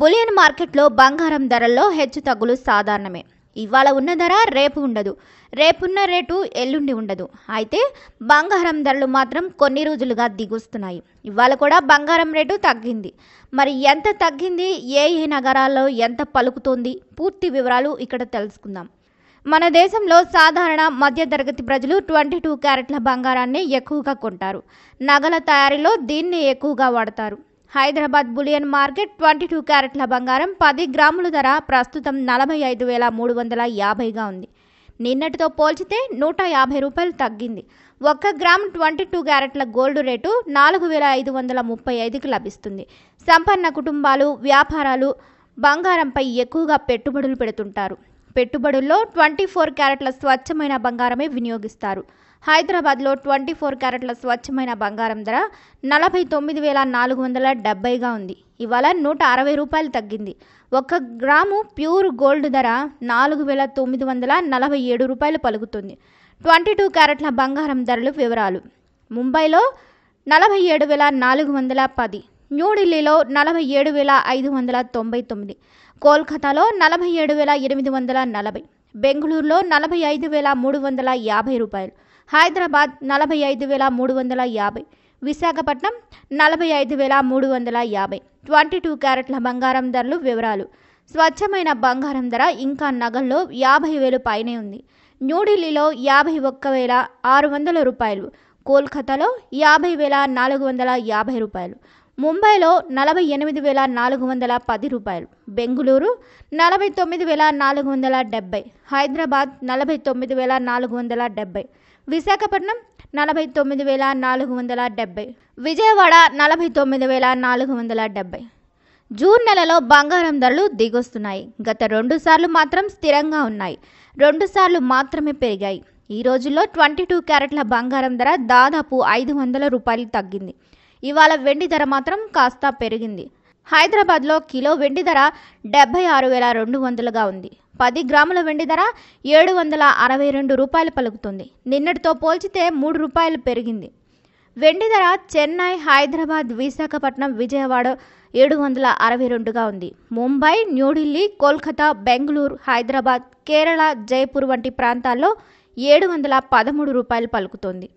bullion మార్కెట్లో బంగారం ధరల్లో హెచ్చు తగ్గులు సాధారణమే ఇవాళ ఉన్న ధర రేపు ఉండదు రేపున్న రేటు ఎల్లుండి ఉండదు అయితే బంగారం ధరలు మాత్రం కొన్ని రోజులుగా దిగుస్తున్నాయి ఇవాళ కూడా బంగారం రేటు తగ్గింది మరి ఎంత తగ్గింది ఏ ఏ నగరాల్లో ఎంత పలుకుతోంది పూర్తి వివరాలు ఇక్కడ తెలుసుకుందాం మన దేశంలో సాధారణ మధ్యతరగతి ప్రజలు ట్వంటీ టూ క్యారెట్ల బంగారాన్ని ఎక్కువగా కొంటారు నగల తయారీలో దీన్ని ఎక్కువగా వాడతారు Hyderabad bullion market twenty two క్యారెట్ల బంగారం పది గ్రాముల ధర ప్రస్తుతం నలభై ఐదు వేల మూడు వందల యాభైగా ఉంది నిన్నటితో పోల్చితే నూట యాభై రూపాయలు తగ్గింది ఒక్క గ్రామ్ ట్వంటీ టూ క్యారెట్ల గోల్డ్ రేటు నాలుగు వేల ఐదు వందల ముప్పై ఐదుకి లభిస్తుంది సంపన్న కుటుంబాలు వ్యాపారాలు బంగారంపై ఎక్కువగా పెట్టుబడులు పెడుతుంటారు పెట్టుబడుల్లో ట్వంటీ ఫోర్ క్యారెట్ల స్వచ్ఛమైన బంగారమే వినియోగిస్తారు హైదరాబాద్లో ట్వంటీ ఫోర్ క్యారెట్ల స్వచ్ఛమైన బంగారం ధర నలభై తొమ్మిది వేల నాలుగు వందల డెబ్బైగా ఉంది ఇవాళ నూట అరవై రూపాయలు తగ్గింది ఒక గ్రాము ప్యూర్ గోల్డ్ ధర నాలుగు వేల తొమ్మిది వందల నలభై ఏడు రూపాయలు పలుకుతుంది ట్వంటీ టూ క్యారెట్ల బంగారం ధరలు వివరాలు ముంబైలో నలభై ఏడు వేల నాలుగు వందల పది న్యూఢిల్లీలో నలభై ఏడు వేల ఐదు వందల తొంభై తొమ్మిది కోల్కతాలో నలభై ఏడు వేల ఎనిమిది వందల నలభై బెంగళూరులో నలభై ఐదు వేల మూడు వందల యాభై రూపాయలు హైదరాబాద్ నలభై ఐదు వేల మూడు వందల యాభై విశాఖపట్నం నలభై ఐదు వేల మూడు వందల యాభై ట్వంటీ టూ క్యారెట్ల బంగారం ధరలు వివరాలు స్వచ్ఛమైన బంగారం ధర ఇంకా నగల్లో యాభై వేలు పైనే ఉంది న్యూఢిల్లీలో యాభై ఒక్క వేల ఆరు వందల రూపాయలు కోల్కతాలో యాభై వేల నాలుగు వందల యాభై రూపాయలు ముంబైలో నలభై ఎనిమిది వేల నాలుగు వందల పది రూపాయలు బెంగుళూరు నలభై తొమ్మిది వేల నాలుగు వందల డెబ్బై హైదరాబాద్ నలభై తొమ్మిది వేల నాలుగు వందల డెబ్బై విశాఖపట్నం నలభై తొమ్మిది వేల నాలుగు వందల డెబ్బై విజయవాడ నలభై తొమ్మిది వేల నాలుగు వందల డెబ్బై జూన్ నెలలో బంగారం ధరలు దిగొస్తున్నాయి గత రెండు సార్లు మాత్రం స్థిరంగా ఉన్నాయి రెండు సార్లు మాత్రమే పెరిగాయి ఈ రోజుల్లో ట్వంటీ టూ క్యారెట్ల బంగారం ధర దాదాపు ఐదు వందల రూపాయలు తగ్గింది ఇవాళ వెండి ధర మాత్రం కాస్త పెరిగింది హైదరాబాద్లో కిలో వెండి ధర డెబ్బై ఆరు వేల రెండు వందలుగా ఉంది పది గ్రాముల వెండి ధర ఏడు వందల అరవై రెండు రూపాయలు పలుకుతుంది నిన్నటితో పోల్చితే మూడు రూపాయలు పెరిగింది వెండి ధర చెన్నై హైదరాబాద్ విశాఖపట్నం విజయవాడ ఏడు వందల అరవై రెండుగా ఉంది ముంబై న్యూఢిల్లీ కోల్కతా బెంగళూరు హైదరాబాద్ కేరళ జైపూర్ వంటి ప్రాంతాల్లో ఏడు వందల పదమూడు రూపాయలు పలుకుతుంది